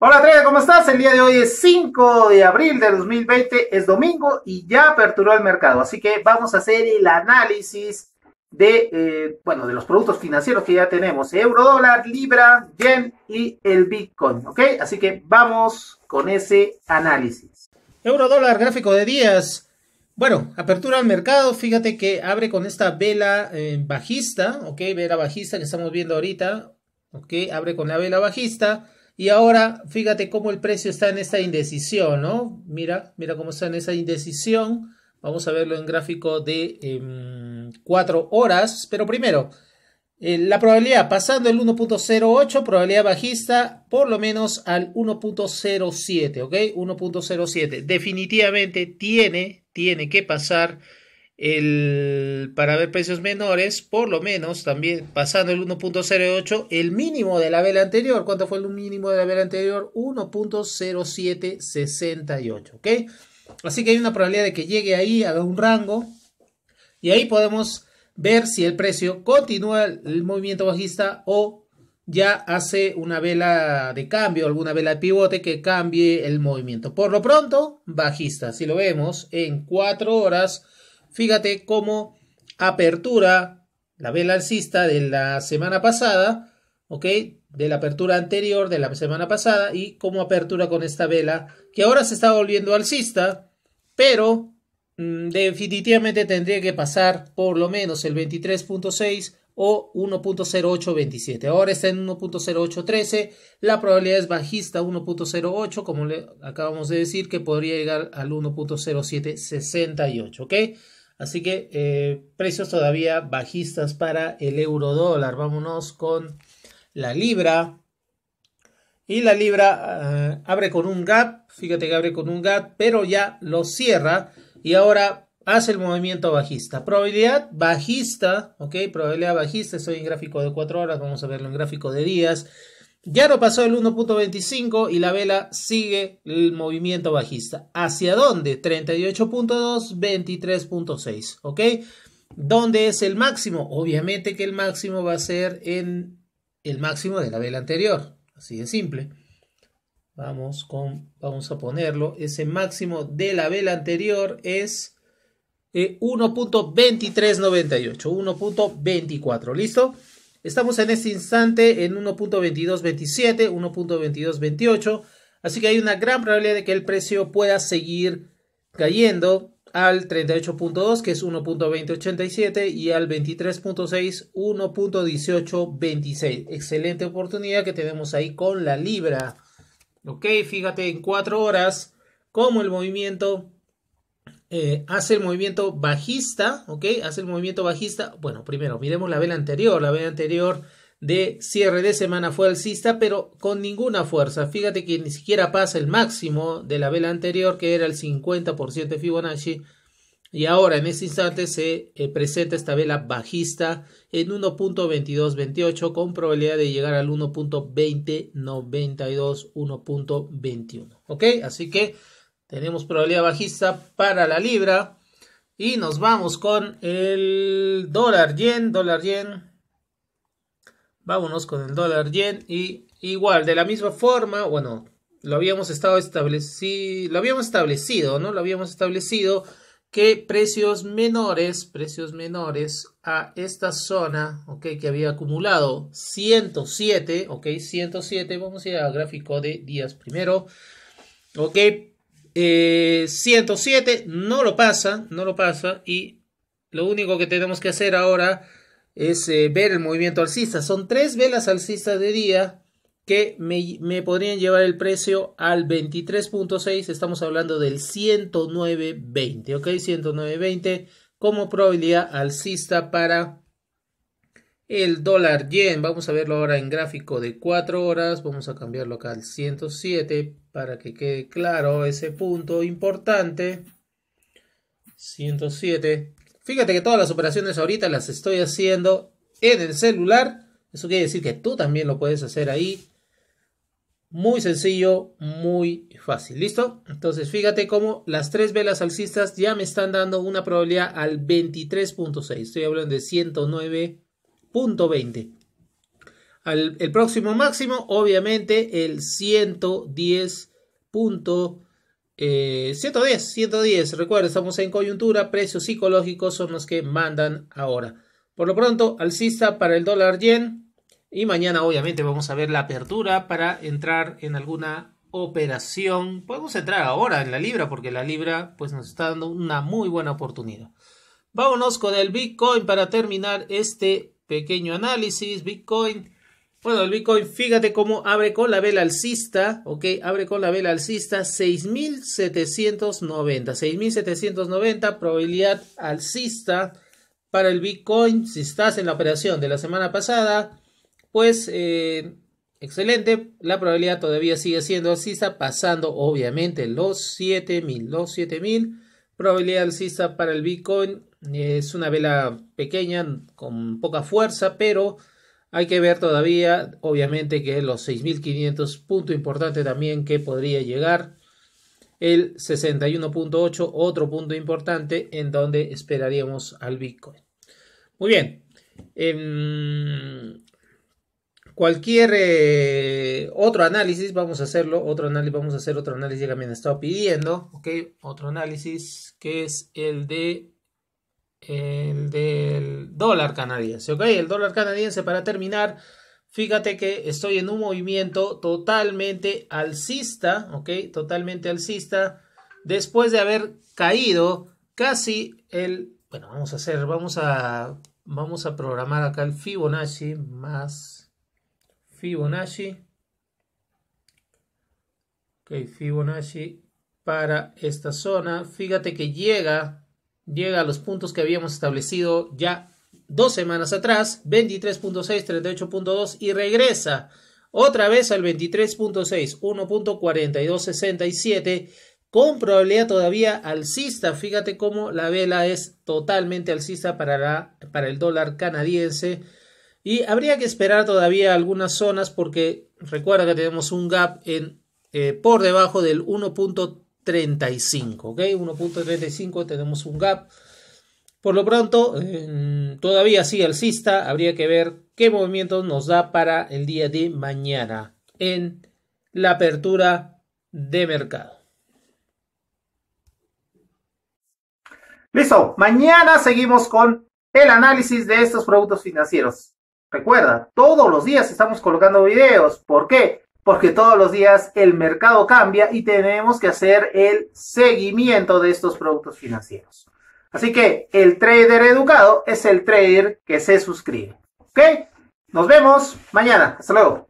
Hola Traya, ¿cómo estás? El día de hoy es 5 de abril de 2020, es domingo y ya aperturó el mercado. Así que vamos a hacer el análisis de, eh, bueno, de los productos financieros que ya tenemos. Euro, dólar, libra, yen y el Bitcoin, ¿ok? Así que vamos con ese análisis. Euro, dólar, gráfico de días. Bueno, apertura al mercado, fíjate que abre con esta vela eh, bajista, ¿ok? Vela bajista que estamos viendo ahorita, ¿ok? Abre con la vela bajista y ahora, fíjate cómo el precio está en esta indecisión, ¿no? Mira, mira cómo está en esa indecisión. Vamos a verlo en gráfico de 4 em, horas. Pero primero, eh, la probabilidad pasando el 1.08, probabilidad bajista por lo menos al 1.07, ¿ok? 1.07. Definitivamente tiene, tiene que pasar el, para ver precios menores, por lo menos también pasando el 1.08, el mínimo de la vela anterior. ¿Cuánto fue el mínimo de la vela anterior? 1.0768, ¿ok? Así que hay una probabilidad de que llegue ahí, A un rango y ahí podemos ver si el precio continúa el movimiento bajista o ya hace una vela de cambio, alguna vela de pivote que cambie el movimiento. Por lo pronto, bajista. Si lo vemos en 4 horas, Fíjate cómo apertura, la vela alcista de la semana pasada, ¿ok? De la apertura anterior de la semana pasada y cómo apertura con esta vela que ahora se está volviendo alcista, pero mm, definitivamente tendría que pasar por lo menos el 23.6 o 1.0827. Ahora está en 1.0813. La probabilidad es bajista 1.08, como le acabamos de decir, que podría llegar al 1.0768. ¿Ok? Así que eh, precios todavía bajistas para el euro dólar. Vámonos con la libra. Y la libra eh, abre con un gap, fíjate que abre con un gap, pero ya lo cierra y ahora hace el movimiento bajista. Probabilidad bajista, ok, probabilidad bajista, estoy en gráfico de 4 horas, vamos a verlo en gráfico de días. Ya no pasó el 1.25 y la vela sigue el movimiento bajista. ¿Hacia dónde? 38.2, 23.6, ¿ok? ¿Dónde es el máximo? Obviamente que el máximo va a ser en el máximo de la vela anterior, así de simple. Vamos, con, vamos a ponerlo. Ese máximo de la vela anterior es 1.2398, eh, 1.24, ¿listo? Estamos en este instante en 1.2227, 1.2228, así que hay una gran probabilidad de que el precio pueda seguir cayendo al 38.2 que es 1.2087 y al 23.6 1.1826. Excelente oportunidad que tenemos ahí con la libra. Ok, fíjate en 4 horas cómo el movimiento eh, hace el movimiento bajista, ¿ok? Hace el movimiento bajista. Bueno, primero miremos la vela anterior. La vela anterior de cierre de semana fue alcista, pero con ninguna fuerza. Fíjate que ni siquiera pasa el máximo de la vela anterior, que era el 50% de Fibonacci. Y ahora en este instante se eh, presenta esta vela bajista en 1.2228 con probabilidad de llegar al 1.2092, 1.21. ¿Ok? Así que tenemos probabilidad bajista para la libra. Y nos vamos con el dólar yen, dólar yen. Vámonos con el dólar yen. Y igual, de la misma forma, bueno, lo habíamos estado establecido, lo habíamos establecido, ¿no? Lo habíamos establecido que precios menores, precios menores a esta zona, ok, que había acumulado 107, ok, 107, vamos a ir al gráfico de días primero, ok, eh, 107 no lo pasa, no lo pasa. Y lo único que tenemos que hacer ahora es eh, ver el movimiento alcista. Son tres velas alcistas de día que me, me podrían llevar el precio al 23.6. Estamos hablando del 109.20, ¿ok? 109.20 como probabilidad alcista para el dólar yen, vamos a verlo ahora en gráfico de 4 horas, vamos a cambiarlo acá al 107 para que quede claro ese punto importante. 107. Fíjate que todas las operaciones ahorita las estoy haciendo en el celular. Eso quiere decir que tú también lo puedes hacer ahí. Muy sencillo, muy fácil. ¿Listo? Entonces fíjate cómo las tres velas alcistas ya me están dando una probabilidad al 23.6. Estoy hablando de 109 Punto 20. Al, el próximo máximo, obviamente, el 110. Punto, 110, 110. recuerda estamos en coyuntura, precios psicológicos son los que mandan ahora. Por lo pronto, alcista para el dólar yen. Y mañana, obviamente, vamos a ver la apertura para entrar en alguna operación. Podemos entrar ahora en la libra porque la libra pues, nos está dando una muy buena oportunidad. Vámonos con el Bitcoin para terminar este pequeño análisis, Bitcoin. Bueno, el Bitcoin, fíjate cómo abre con la vela alcista, ¿ok? Abre con la vela alcista 6.790. 6.790, probabilidad alcista para el Bitcoin. Si estás en la operación de la semana pasada, pues eh, excelente. La probabilidad todavía sigue siendo alcista, pasando obviamente los 7.000, los 7.000. Probabilidad alcista para el Bitcoin es una vela pequeña con poca fuerza, pero hay que ver todavía, obviamente, que los 6.500, punto importante también que podría llegar. El 61.8, otro punto importante en donde esperaríamos al Bitcoin. Muy bien. Em, cualquier eh, otro análisis, vamos a hacerlo, otro análisis, vamos a hacer otro análisis que me han estado pidiendo, ok, otro análisis que es el de el del dólar canadiense, ok, el dólar canadiense para terminar, fíjate que estoy en un movimiento totalmente alcista, ok, totalmente alcista, después de haber caído casi el, bueno, vamos a hacer, vamos a, vamos a programar acá el Fibonacci más Fibonacci, Ok, Fibonacci para esta zona. Fíjate que llega, llega a los puntos que habíamos establecido ya dos semanas atrás, 23.6, 38.2 y regresa otra vez al 23.6, 1.4267 con probabilidad todavía alcista. Fíjate cómo la vela es totalmente alcista para, la, para el dólar canadiense. Y habría que esperar todavía algunas zonas porque recuerda que tenemos un gap en eh, por debajo del 1.35. ¿ok? 1.35 tenemos un gap. Por lo pronto, eh, todavía sigue alcista. Habría que ver qué movimiento nos da para el día de mañana en la apertura de mercado. Listo, mañana seguimos con el análisis de estos productos financieros. Recuerda, todos los días estamos colocando videos. ¿Por qué? porque todos los días el mercado cambia y tenemos que hacer el seguimiento de estos productos financieros. Así que el trader educado es el trader que se suscribe. ¿Ok? Nos vemos mañana. Hasta luego.